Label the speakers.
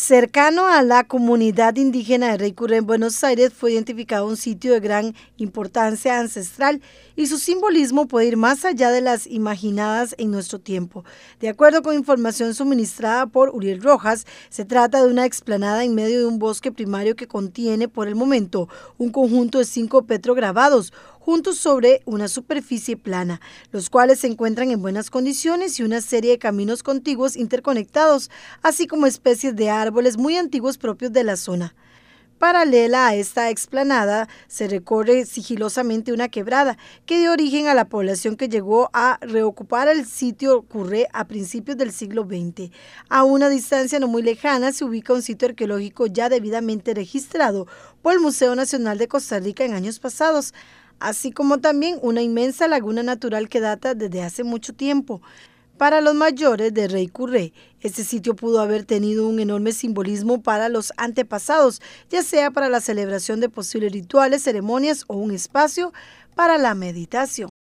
Speaker 1: Cercano a la comunidad indígena de Rey en Buenos Aires fue identificado un sitio de gran importancia ancestral y su simbolismo puede ir más allá de las imaginadas en nuestro tiempo. De acuerdo con información suministrada por Uriel Rojas, se trata de una explanada en medio de un bosque primario que contiene por el momento un conjunto de cinco petrograbados, juntos sobre una superficie plana, los cuales se encuentran en buenas condiciones y una serie de caminos contiguos interconectados, así como especies de árboles muy antiguos propios de la zona. Paralela a esta explanada se recorre sigilosamente una quebrada que dio origen a la población que llegó a reocupar el sitio Curré a principios del siglo XX. A una distancia no muy lejana se ubica un sitio arqueológico ya debidamente registrado por el Museo Nacional de Costa Rica en años pasados así como también una inmensa laguna natural que data desde hace mucho tiempo. Para los mayores de Rey Curré, este sitio pudo haber tenido un enorme simbolismo para los antepasados, ya sea para la celebración de posibles rituales, ceremonias o un espacio para la meditación.